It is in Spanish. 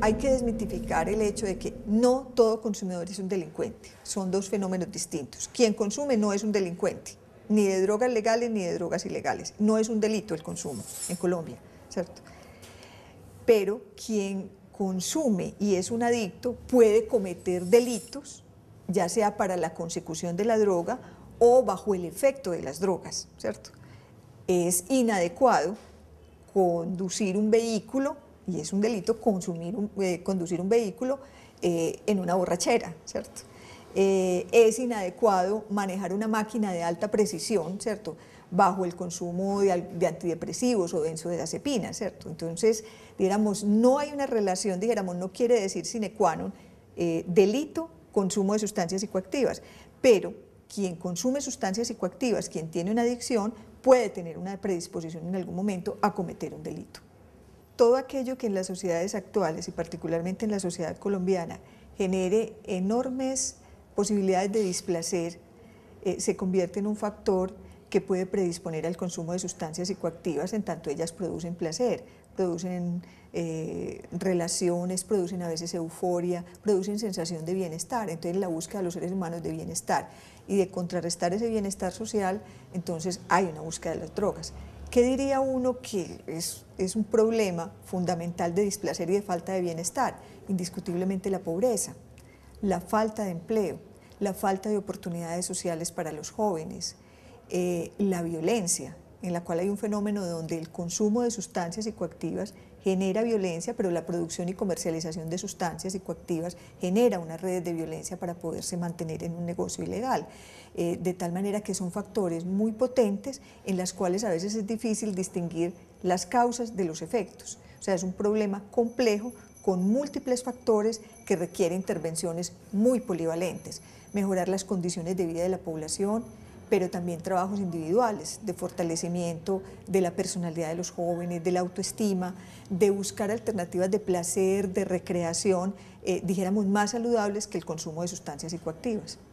hay que desmitificar el hecho de que no todo consumidor es un delincuente. Son dos fenómenos distintos. Quien consume no es un delincuente, ni de drogas legales ni de drogas ilegales. No es un delito el consumo en Colombia, ¿cierto? Pero quien consume y es un adicto puede cometer delitos, ya sea para la consecución de la droga o bajo el efecto de las drogas, ¿cierto? Es inadecuado conducir un vehículo y es un delito consumir eh, conducir un vehículo eh, en una borrachera, ¿cierto? Eh, es inadecuado manejar una máquina de alta precisión, ¿cierto? Bajo el consumo de, antidepresivos o benzodiazepinas, ¿cierto? Entonces, no hay una relación, dijéramos, no quiere decir sine qua non delito, consumo de sustancias psicoactivas, pero quien consume sustancias psicoactivas, quien tiene una adicción, puede tener una predisposición en algún momento a cometer un delito todo aquello que en las sociedades actuales y particularmente en la sociedad colombiana genere enormes posibilidades de displacer eh, se convierte en un factor que puede predisponer al consumo de sustancias psicoactivas en tanto ellas producen placer, producen eh, relaciones, producen a veces euforia, producen sensación de bienestar. Entonces la búsqueda de los seres humanos de bienestar y de contrarrestar ese bienestar social, entonces hay una búsqueda de las drogas. ¿Qué diría uno que es, un problema fundamental de displacer y de falta de bienestar? Indiscutiblemente la pobreza, la falta de empleo, la falta de oportunidades sociales para los jóvenes, eh, la violencia, en la cual hay un fenómeno donde el consumo de sustancias psicoactivas genera violencia, pero la producción y comercialización de sustancias psicoactivas genera unas red de violencia para poderse mantener en un negocio ilegal. Eh, de tal manera que son factores muy potentes en las cuales a veces es difícil distinguir las causas de los efectos. O sea, es un problema complejo con múltiples factores que requiere intervenciones muy polivalentes. Mejorar las condiciones de vida de la población, pero también trabajos individuales de fortalecimiento de la personalidad de los jóvenes, de la autoestima, de buscar alternativas de placer, de recreación, eh, dijéramos, más saludables que el consumo de sustancias psicoactivas.